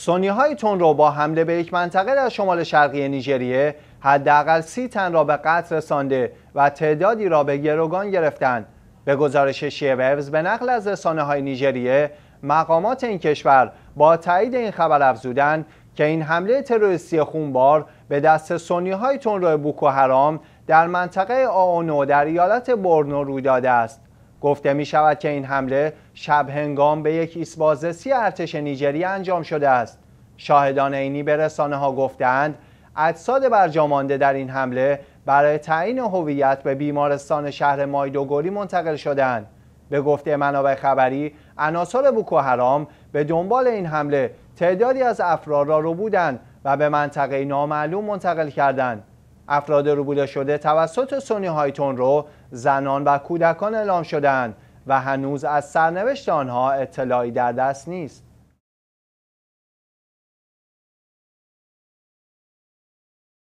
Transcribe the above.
سونی های تون رو با حمله به یک منطقه در شمال شرقی نیجریه حداقل سی تن را به قتل رسانده و تعدادی را به گروگان گرفتند به گزارش شیوز به نقل از رسانه های نیجریه مقامات این کشور با تایید این خبر افزودند که این حمله تروریستی خونبار به دست سنی های تون بوکو حرام در منطقه آونو در ایالت برنو روی داده است گفته می شود که این حمله شب هنگام به یک ایسبازسی ارتش نیجری انجام شده است شاهدان عینی به رسانه ها گفتند اجساد برجامانده در این حمله برای تعیین هویت به بیمارستان شهر مایدوگوری منتقل شدند به گفته منابع خبری عناصر بوکو حرام به دنبال این حمله تعدادی از افراد را رو بودند و به منطقه نامعلوم منتقل کردند افراد بوده شده توسط سونی هایتون رو زنان و کودکان اعلام شدند و هنوز از سرنوشت آنها اطلاعی در دست نیست